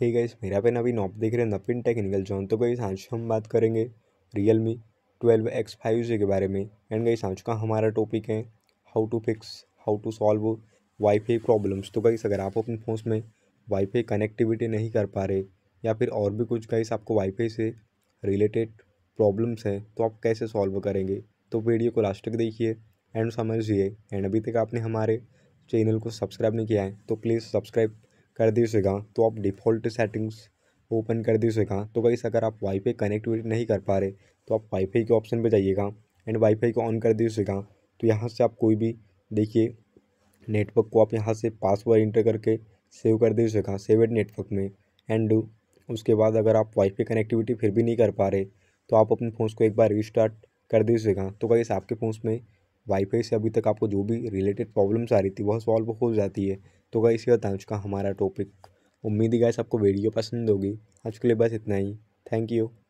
हे guys मेरा pen अभी नॉप देख रहे हैं नपिन टेक्निकल जोन जॉन तो गई आज हम बात करेंगे Realme twelve X five G के बारे में एंड गई आज का हमारा टॉपिक है how to fix how to solve WiFi problems तो गई अगर आप अपने फ़ोन में वाईफाई कनेक्टिविटी नहीं कर पा रहे या फिर और भी कुछ गाइस आपको वाईफाई से रिलेटेड प्रॉब्लम्स हैं तो आप कैसे सॉल्व करेंगे तो वीडियो को लास्ट तक देखिए एंड समझिए एंड अभी तक आपने हमारे चैनल को सब्सक्राइब नहीं किया है तो प्लीज़ सब्सक्राइब कर दीजिएगा तो आप डिफ़ॉल्ट सेटिंग्स ओपन कर दीजिएगा तो गाइस अगर आप वाईफाई कनेक्टिविटी नहीं कर पा रहे तो आप वाईफाई के ऑप्शन पर जाइएगा एंड वाईफाई को ऑन कर दीजिएगा तो यहाँ से आप कोई भी देखिए नेटवर्क को आप यहाँ से पासवर्ड इंटर करके सेव कर दीजिएगा सेवेड नेटवर्क में एंड उसके बाद अगर आप वाईफाई कनेक्टिविटी फिर भी नहीं कर पा रहे तो आप अपने फ़ोन को एक बार रिस्टार्ट कर दीजिएगा तो गाइस आपके फ़ोन में वाईफाई से अभी तक आपको जो भी रिलेटेड प्रॉब्लम्स आ रही थी वह सॉल्व हो जाती है तो गाइस ये था आज का हमारा टॉपिक उम्मीद ही गाइस आपको वीडियो पसंद होगी आज के लिए बस इतना ही थैंक यू